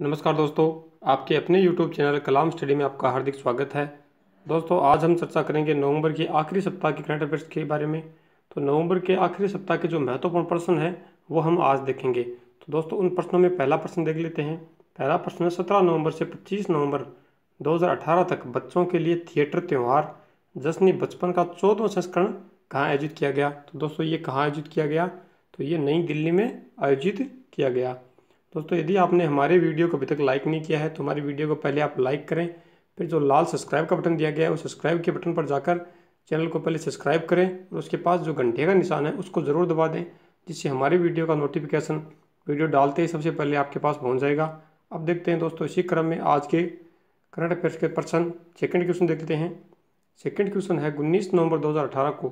नमस्कार दोस्तों आपके अपने YouTube चैनल कलाम स्टडी में आपका हार्दिक स्वागत है दोस्तों आज हम चर्चा करेंगे नवंबर के आखिरी सप्ताह के करंट अफेयर्स के बारे में तो नवंबर के आखिरी सप्ताह के जो महत्वपूर्ण प्रश्न हैं वो हम आज देखेंगे तो दोस्तों उन प्रश्नों में पहला प्रश्न देख लेते हैं पहला प्रश्न है सत्रह नवम्बर से पच्चीस नवम्बर दो तक बच्चों के लिए थिएटर त्यौहार जश्न बचपन का चौदवा संस्करण कहाँ आयोजित किया गया तो दोस्तों ये कहाँ आयोजित किया गया तो ये नई दिल्ली में आयोजित किया गया दोस्तों यदि आपने हमारे वीडियो को अभी तक लाइक नहीं किया है तो हमारी वीडियो को पहले आप लाइक करें फिर जो लाल सब्सक्राइब का बटन दिया गया है उस सब्सक्राइब के बटन पर जाकर चैनल को पहले सब्सक्राइब करें और उसके पास जो घंटे का निशान है उसको ज़रूर दबा दें जिससे हमारे वीडियो का नोटिफिकेशन वीडियो डालते ही सबसे पहले आपके पास पहुँच जाएगा अब देखते हैं दोस्तों इसी क्रम में आज के करंट अफेयर्स के पर्सन सेकेंड क्वेश्चन देखते हैं सेकेंड क्वेश्चन है उन्नीस नवंबर 2018 को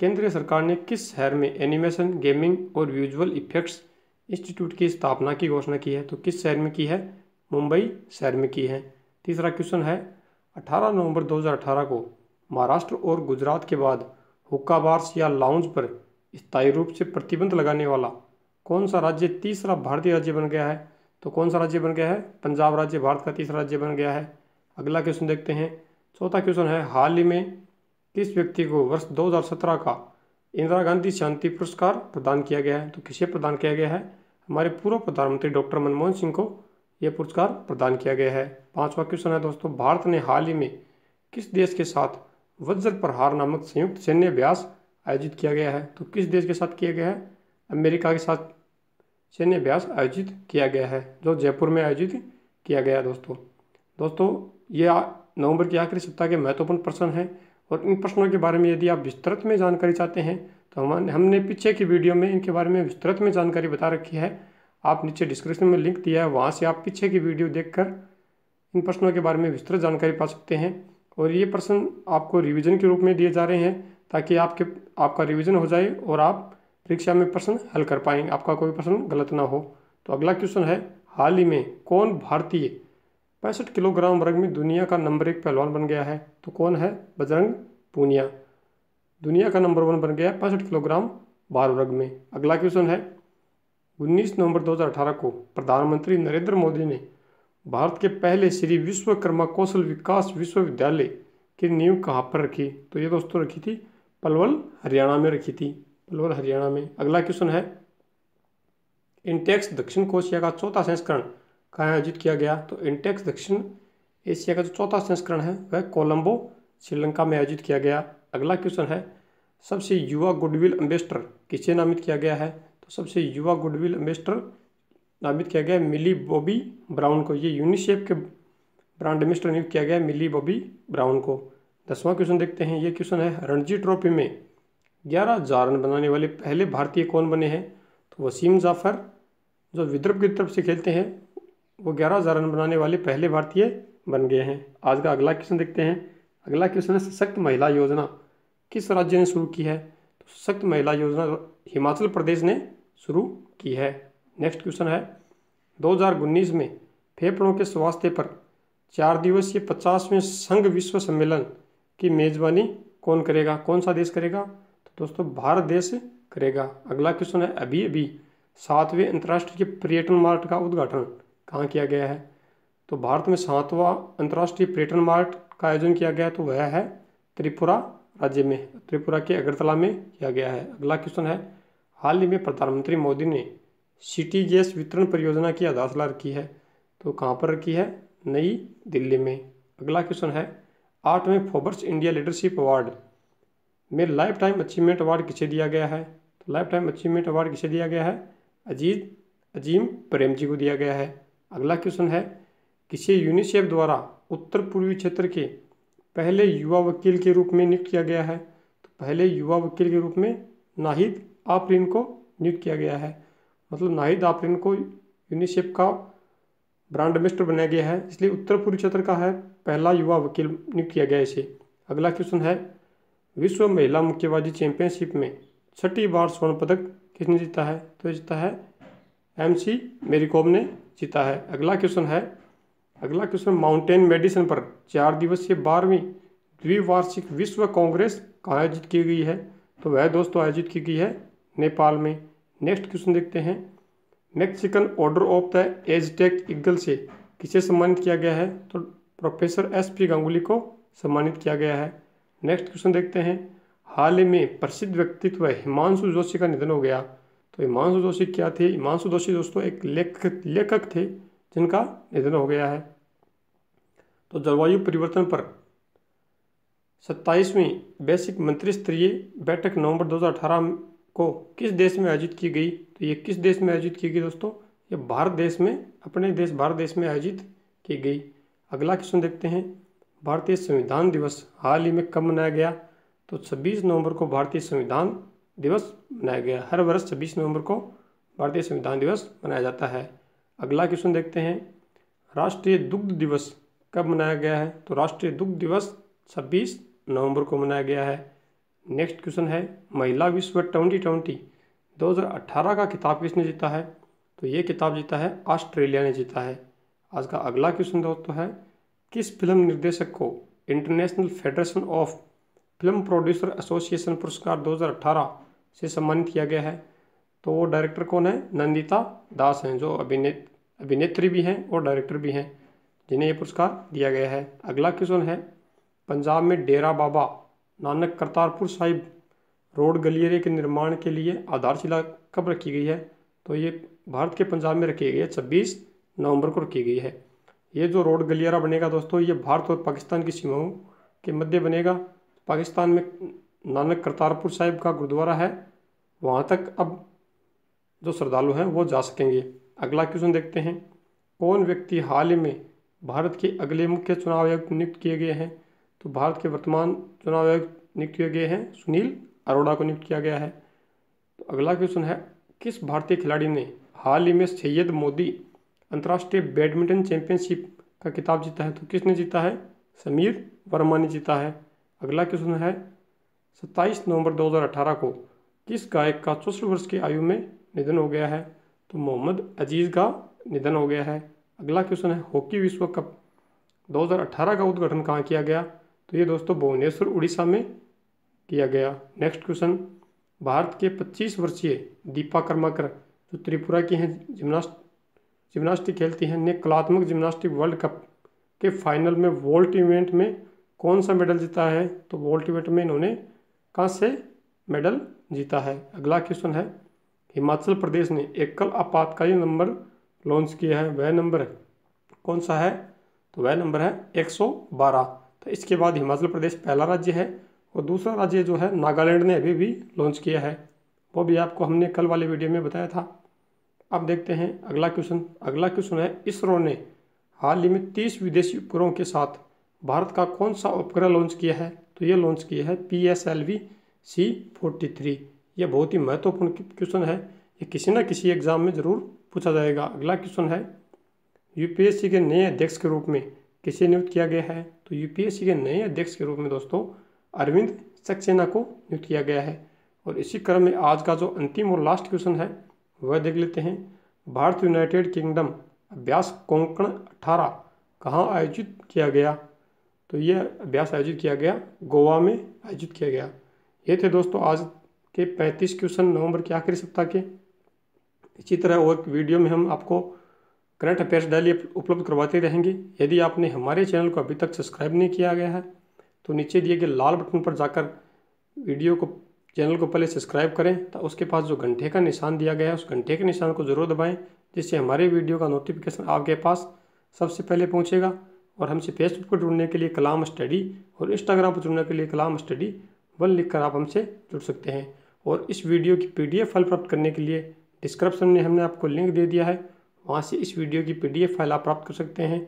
केंद्रीय सरकार ने किस शहर में एनिमेशन गेमिंग और विजुअल इफेक्ट्स इंस्टीट्यूट की स्थापना की घोषणा की है तो किस शहर में की है मुंबई शहर में की है तीसरा क्वेश्चन है 18 नवंबर 2018 को महाराष्ट्र और गुजरात के बाद हुक्का बार्स या लाउंज पर स्थायी रूप से प्रतिबंध लगाने वाला कौन सा राज्य तीसरा भारतीय राज्य बन गया है तो कौन सा राज्य बन गया है पंजाब राज्य भारत का तीसरा राज्य बन गया है अगला क्वेश्चन देखते हैं चौथा क्वेश्चन है हाल ही में किस व्यक्ति को वर्ष 2017 का इंदिरा गांधी शांति पुरस्कार प्रदान किया गया है तो किसे प्रदान किया गया है हमारे पूर्व प्रधानमंत्री डॉक्टर मनमोहन सिंह को यह पुरस्कार प्रदान किया गया है पांचवा क्वेश्चन है दोस्तों भारत ने हाल ही में किस देश के साथ वज्र प्रहार नामक संयुक्त सैन्य अभ्यास आयोजित किया गया है तो किस देश के साथ किया गया है अमेरिका के साथ सैन्य अभ्यास आयोजित किया गया है जो जयपुर में आयोजित किया गया दोस्तों दोस्तों ये नवंबर के आखिरी सप्ताह के महत्वपूर्ण प्रश्न हैं और इन प्रश्नों के बारे में यदि आप विस्तृत में जानकारी चाहते हैं तो हम हमने पीछे की वीडियो में इनके बारे में विस्तृत में जानकारी बता रखी है आप नीचे डिस्क्रिप्शन में लिंक दिया है वहाँ से आप पीछे की वीडियो देखकर इन प्रश्नों के बारे में विस्तृत जानकारी पा सकते हैं और ये प्रश्न आपको रिविज़न के रूप में दिए जा रहे हैं ताकि आपके आपका रिविज़न हो जाए और आप परीक्षा में प्रश्न हल कर पाएंगे आपका कोई प्रश्न गलत ना हो तो अगला क्वेश्चन है हाल ही में कौन भारतीय पैंसठ किलोग्राम वर्ग में दुनिया का नंबर एक पहलवान बन गया है तो कौन है बजरंग पूनिया दुनिया का नंबर वन बन गया पैंसठ किलोग्राम भार वर्ग में अगला क्वेश्चन है 19 नवंबर 2018 को प्रधानमंत्री नरेंद्र मोदी ने भारत के पहले श्री विश्वकर्मा कौशल विकास विश्वविद्यालय की नींव कहाँ पर रखी तो ये दोस्तों रखी थी पलवल हरियाणा में रखी थी पलवल हरियाणा में अगला क्वेश्चन है इंटेक्स दक्षिण कोशिया का चौथा संस्करण कहाँ आयोजित किया गया तो इंटेक्स दक्षिण एशिया का जो चौथा संस्करण है वह कोलंबो श्रीलंका में आयोजित किया गया अगला क्वेश्चन है सबसे युवा गुडविल एम्बेस्टर किसे नामित किया गया है तो सबसे युवा गुडविल एम्बेस्टर नामित किया गया मिली बॉबी ब्राउन को ये यूनिसेफ के ब्रांड एम्बेस्टर नियुक्त किया गया मिली बॉबी ब्राउन को दसवां क्वेश्चन देखते हैं ये क्वेश्चन है रणजी ट्रॉफी में ग्यारह हजार रन बनाने वाले पहले भारतीय कौन बने हैं तो वसीम जाफर जो विदर्भ की तरफ से खेलते हैं वो ग्यारह हजार रन बनाने वाले पहले भारतीय बन गए हैं आज का अगला क्वेश्चन देखते हैं अगला क्वेश्चन है सशक्त महिला योजना किस राज्य ने शुरू की है तो सशक्त महिला योजना हिमाचल प्रदेश ने शुरू की है नेक्स्ट क्वेश्चन है दो में फेफड़ों के स्वास्थ्य पर चार दिवसीय पचासवें संघ विश्व सम्मेलन की मेजबानी कौन करेगा कौन सा देश करेगा तो दोस्तों भारत देश करेगा अगला क्वेश्चन है अभी अभी सातवें अंतर्राष्ट्रीय पर्यटन मार्ट का उद्घाटन कहाँ किया गया है तो भारत में सातवां अंतर्राष्ट्रीय पर्यटन मार्ट का आयोजन किया गया तो वह है त्रिपुरा राज्य में त्रिपुरा के अगरतला में किया गया है अगला क्वेश्चन है हाल ही में प्रधानमंत्री मोदी ने सिटी गैस वितरण परियोजना की आधारशिला रखी है तो कहाँ पर रखी है नई दिल्ली में अगला क्वेश्चन है आठवें फोबर्स इंडिया लीडरशिप अवार्ड में लाइफ टाइम अचीवमेंट अवार्ड किसे दिया गया है तो लाइफ टाइम अचीवमेंट अवार्ड किसे दिया गया है अजीत अजीम प्रेम जी को दिया गया है अगला क्वेश्चन है किसी यूनिसेफ द्वारा उत्तर पूर्वी क्षेत्र के पहले युवा वकील के रूप में नियुक्त किया गया है तो पहले युवा वकील के रूप में नाहिद आफरीन को नियुक्त किया गया है मतलब नाहिद आफरीन को यूनिसेफ का ब्रांड एम्बेस्टर बनाया गया है इसलिए उत्तर पूर्वी क्षेत्र का है पहला युवा वकील नियुक्त किया गया है इसे अगला क्वेश्चन है विश्व महिला मुक्केबाजी चैंपियनशिप में छठी बार स्वर्ण पदक किसने जीता है तो जीता है एम सी मेरी कॉम ने जीता है अगला क्वेश्चन है अगला क्वेश्चन माउंटेन मेडिसिन पर चार दिवसीय बारहवीं द्विवार्षिक विश्व कांग्रेस कहाँ आयोजित की गई है तो वह दोस्तों आयोजित की गई है नेपाल में नेक्स्ट क्वेश्चन देखते हैं Mexican order of the Aztec eagle से किसे सम्मानित किया गया है तो प्रोफेसर एस पी गांगुली को सम्मानित किया गया है नेक्स्ट क्वेश्चन देखते हैं हाल ही में प्रसिद्ध व्यक्तित्व हिमांशु जोशी का निधन हो गया तो हिमांशु जोशी क्या थे हिमांशु जोशी दोस्तों एक लेखक लेखक थे जिनका निधन हो गया है तो जलवायु परिवर्तन पर सत्ताईसवीं बेसिक मंत्री स्तरीय बैठक नवंबर 2018 को किस देश में आयोजित की गई तो ये किस देश में आयोजित की गई दोस्तों ये भारत देश में अपने देश भारत देश में आयोजित की गई अगला क्वेश्चन देखते हैं भारतीय संविधान दिवस हाल ही में कब मनाया गया तो 26 नवंबर को भारतीय संविधान दिवस मनाया गया हर वर्ष 26 नवंबर को भारतीय संविधान दिवस मनाया जाता है अगला क्वेश्चन देखते हैं राष्ट्रीय दुग्ध दिवस कब मनाया गया है तो राष्ट्रीय दुग्ध दिवस 26 नवंबर को मनाया गया है नेक्स्ट क्वेश्चन है महिला विश्व ट्वेंटी ट्वेंटी 2018 का किताब किसने जीता है तो ये किताब जीता है ऑस्ट्रेलिया ने जीता है आज का अगला क्वेश्चन दोस्तों है किस फिल्म निर्देशक को international federation of film producer association पुरस्कार 2018 से सम्मानित किया गया है तो वो डायरेक्टर कौन है नंदिता दास हैं जो अभिनेत अभिनेत्री भी हैं और डायरेक्टर भी हैं जिन्हें ये पुरस्कार दिया गया है अगला क्वेश्चन है पंजाब में डेरा बाबा नानक करतारपुर साहिब रोड गलियरे के निर्माण के लिए आधारशिला कब रखी गई है तो ये भारत के पंजाब में रखी गई है छब्बीस नवंबर को रखी गई है ये जो रोड गलियारा बनेगा दोस्तों ये भारत और पाकिस्तान की सीमाओं के मध्य बनेगा पाकिस्तान में नानक करतारपुर साहिब का गुरुद्वारा है वहाँ तक अब जो श्रद्धालु हैं वो जा सकेंगे अगला क्वेश्चन देखते हैं कौन व्यक्ति हाल ही में भारत के अगले मुख्य चुनाव आयुक्त नियुक्त किए गए हैं तो भारत के वर्तमान चुनाव आयुक्त नियुक्त किए गए हैं सुनील अरोड़ा को नियुक्त किया गया है तो अगला क्वेश्चन है किस भारतीय खिलाड़ी ने हाल ही में सैयद मोदी अंतर्राष्ट्रीय बैडमिंटन चैंपियनशिप का किताब जीता है तो किसने जीता है समीर वर्मा ने जीता है अगला क्वेश्चन है 27 नवंबर 2018 को किस गायक का चौसठ वर्ष की आयु में निधन हो गया है तो मोहम्मद अजीज़ का निधन हो गया है अगला क्वेश्चन है हॉकी विश्व कप 2018 का उद्घाटन कहाँ किया गया तो ये दोस्तों भुवनेश्वर उड़ीसा में किया गया नेक्स्ट क्वेश्चन भारत के 25 वर्षीय दीपा कर्माकर जो त्रिपुरा की हैं जिम्नास्ट जिम्नास्टिक खेलती हैं ने कलात्मक जिम्नास्टिक वर्ल्ड कप के फाइनल में वोल्ट इवेंट में कौन सा मेडल जीता है तो वोल्ट इवेंट में इन्होंने कहाँ से मेडल जीता है अगला क्वेश्चन है हिमाचल प्रदेश ने एकल आपातकालीन नंबर लॉन्च किया है वह नंबर कौन सा है तो वह नंबर है 112 तो इसके बाद हिमाचल प्रदेश पहला राज्य है और दूसरा राज्य जो है नागालैंड ने अभी भी लॉन्च किया है वो भी आपको हमने कल वाले वीडियो में बताया था अब देखते हैं अगला क्वेश्चन अगला क्वेश्चन है इसरो ने हाल ही में तीस विदेशी उपग्रहों के साथ भारत का कौन सा उपग्रह लॉन्च किया है तो ये लॉन्च किया है P S L V C forty three यह बहुत ही महत्वपूर्ण क्वेश्चन है ये किसी न किसी एग्जाम में ज़रूर पूछा जाएगा अगला क्वेश्चन है यूपीएससी के नए अध्यक्ष के रूप में किसे नियुक्त किया गया है तो यूपीएससी के नए अध्यक्ष के रूप में दोस्तों अरविंद सक्सेना को नियुक्त किया गया है और इसी क्रम में आज का जो अंतिम और लास्ट क्वेश्चन है वह देख लेते हैं भारत यूनाइटेड किंगडम अभ्यास कोंकण अठारह कहाँ आयोजित किया गया तो यह अभ्यास आयोजित किया गया गोवा में आयोजित किया गया ये थे दोस्तों आज के पैंतीस क्वेश्चन नवंबर के आखिरी सप्ताह के इसी तरह और वीडियो में हम आपको करंट अफेयर्स डेली उपलब्ध करवाते रहेंगे यदि आपने हमारे चैनल को अभी तक सब्सक्राइब नहीं किया गया है तो नीचे दिए गए लाल बटन पर जाकर वीडियो को चैनल को पहले सब्सक्राइब करें तो उसके पास जो घंटे का निशान दिया गया है उस घंटे के निशान को जरूर दबाएं जिससे हमारे वीडियो का नोटिफिकेशन आपके पास सबसे पहले पहुंचेगा और हमसे फेसबुक पर जुड़ने के लिए कलाम स्टडी और इंस्टाग्राम पर जुड़ने के लिए कलाम स्टडी वन लिखकर आप हमसे जुड़ सकते हैं और इस वीडियो की पी डी फाइल प्राप्त करने के लिए डिस्क्रिप्शन में हमने आपको लिंक दे दिया है वहाँ से इस वीडियो की पी फाइल आप प्राप्त कर सकते हैं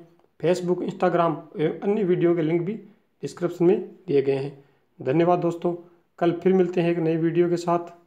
फेसबुक इंस्टाग्राम एवं अन्य वीडियो के लिंक भी डिस्क्रिप्शन में दिए गए हैं धन्यवाद दोस्तों कल फिर मिलते हैं एक नई वीडियो के साथ